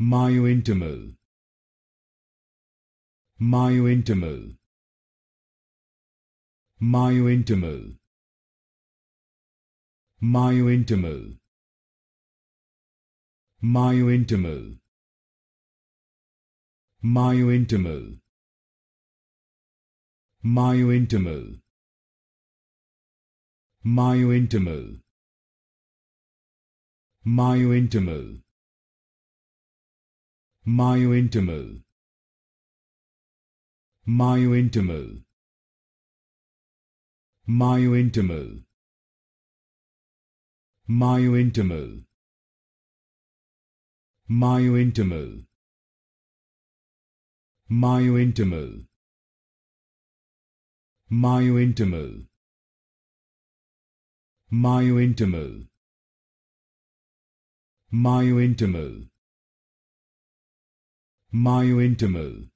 myointimal myointimal myointimal myointimal myointimal myointimal myointimal myointimal myointimal myointimal myointimal myointimal myointimal myointimal myointimal myointimal myointimal myointimal myointimal